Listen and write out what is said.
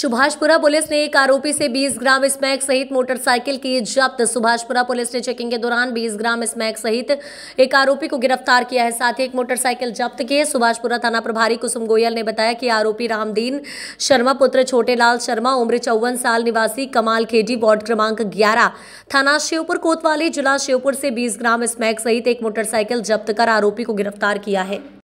Subhashpura police ने एक आरोपी से 20 ग्राम स्मैक सहित मोटरसाइकिल की जब्त सुभाषपुरा पुलिस ने चेकिंग के दौरान 20 ग्राम स्मैक सहित एक आरोपी को गिरफ्तार किया है साथ ही एक मोटरसाइकिल जब्त की है सुभाषपुरा थाना प्रभारी कुसुम गोयल ने बताया कि आरोपी रामदीन शर्मा पुत्र छोटेलाल शर्मा उम्र चौवन साल निवासी कमाल खेडी वार्ड क्रमांक ग्यारह थाना श्योपुर कोतवाली जिला श्योपुर से बीस ग्राम स्मैक सहित एक मोटरसाइकिल जब्त कर आरोपी को गिरफ्तार किया है